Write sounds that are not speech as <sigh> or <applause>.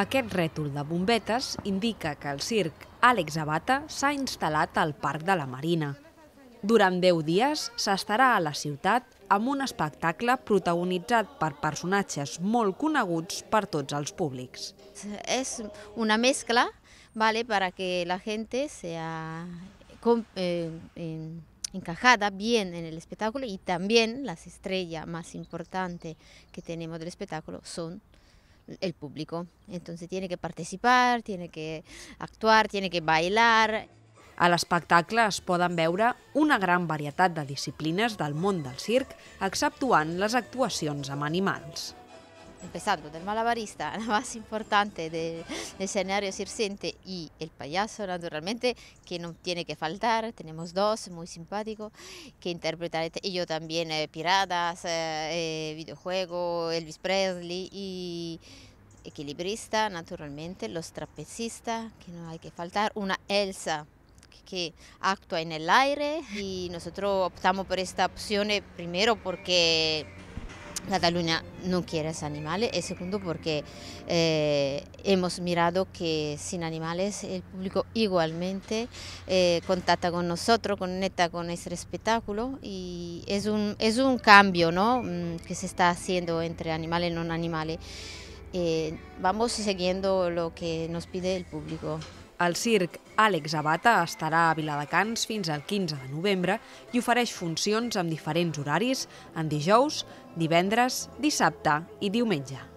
Aquest rètol de bombetes indica que el circ Àlex Abata s'ha instal·lat al Parc de la Marina. Durant 10 dies s'estarà a la ciutat amb un espectacle protagonitzat per personatges molt coneguts per tots els públics. És una mescla vale, para que la gente sea eh, encajada bien en el espectáculo y también las estrellas más importantes que tenemos del espectáculo son el público. Entonces tiene que participar, tiene que actuar, tiene que bailar. A l'espectacle es poden veure una gran varietat de disciplines del món del circ, exceptuant les actuacions amb animals. empezando del malabarista, <laughs> la más importante del escenario circente... y el payaso, naturalmente, que no tiene que faltar. Tenemos dos muy simpáticos que interpretan, este, y yo también, eh, piratas, eh, eh, videojuego, Elvis Presley y equilibrista, naturalmente, los trapezistas, que no hay que faltar, una Elsa que actúa en el aire y nosotros optamos por esta opción eh, primero porque Cataluña no quiere animales y segundo porque eh, hemos mirado que sin animales el público igualmente eh, contacta con nosotros, conecta con este espectáculo y es un, es un cambio ¿no? Mm, que se está haciendo entre animales y no animales. Eh, vamos siguiendo lo que nos pide el público. El circ Àlex Abata estarà a Viladecans fins al 15 de novembre i ofereix funcions amb diferents horaris en dijous, divendres, dissabte i diumenge.